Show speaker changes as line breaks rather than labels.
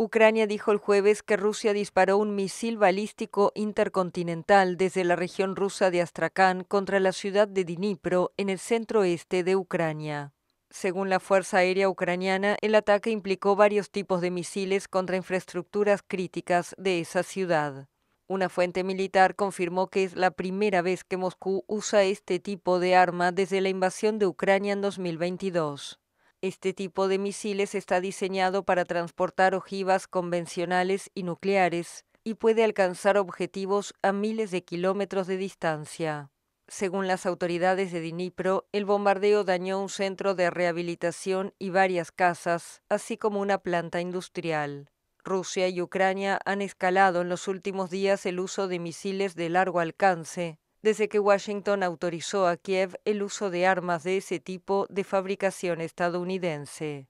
Ucrania dijo el jueves que Rusia disparó un misil balístico intercontinental desde la región rusa de Astrakhan contra la ciudad de Dnipro, en el centro-este de Ucrania. Según la Fuerza Aérea Ucraniana, el ataque implicó varios tipos de misiles contra infraestructuras críticas de esa ciudad. Una fuente militar confirmó que es la primera vez que Moscú usa este tipo de arma desde la invasión de Ucrania en 2022. Este tipo de misiles está diseñado para transportar ojivas convencionales y nucleares y puede alcanzar objetivos a miles de kilómetros de distancia. Según las autoridades de Dnipro, el bombardeo dañó un centro de rehabilitación y varias casas, así como una planta industrial. Rusia y Ucrania han escalado en los últimos días el uso de misiles de largo alcance, desde que Washington autorizó a Kiev el uso de armas de ese tipo de fabricación estadounidense.